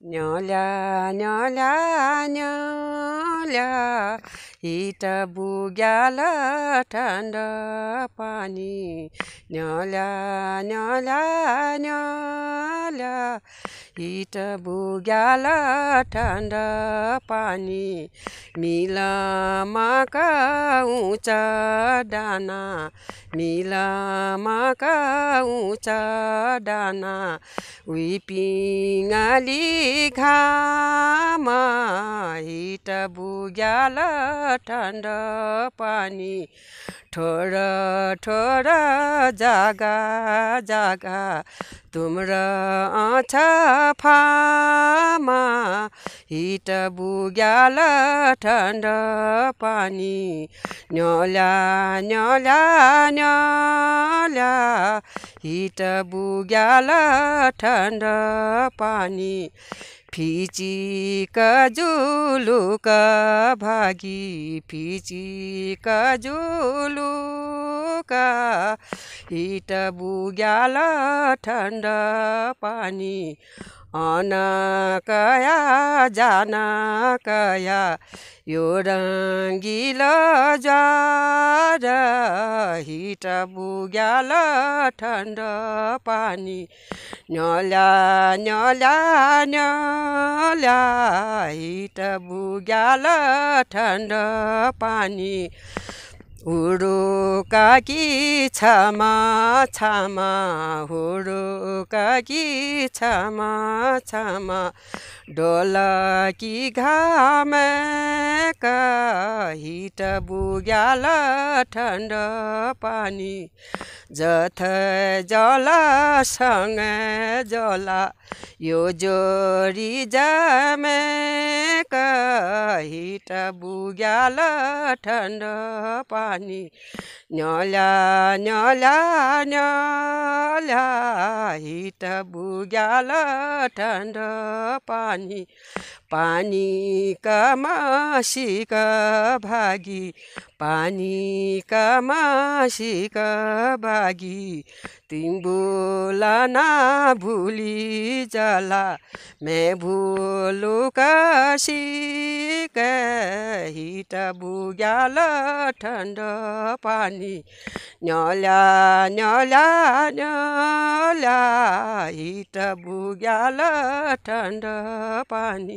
Nyola, nyola, nyola, ita bugyala tanda pani. Nyola, nyola, nyola, Pita bugala pani mila maka uca dana mila maka uca dana wipingalikah बुग्याल ठन्डा पानी ठोर ठोर जागा जागा तुम्र अछ फामा hit बुग्याल ठन्ड पानी न्यौला न्यौला न्यौला हिट बुग्याल ठन्ड पानी फिचिक जुलुक भागी फिचिक कजुलु का हिट बुग्याल ठन्ड पानी अनकया जानकया यो रङ्गिलो जार हिट बुग्याल ठन्ड पानी न्यला न्यला न्यला हिट बुग्याल ठन्ड पानी हुडु काकी छमा छमा हुडु काकी छमा छमा डोला कि घाम हिट बुग्याल ठन्ड पानी जथ जलासँग जला यो जोरी जामे कही बुग्याल ठन्ड पानी Nyola, nyola, nyola, ita bugala tanda pani, pani kamasi ka bhagi, pani kamasi ka bhagi, तिम्बुला ना भूली जाला मैं भूलू काशी हिट बुग्याल ठन्ड पानी न्यला न्यला न्यला हिट बुग्याल ठन्ड पानी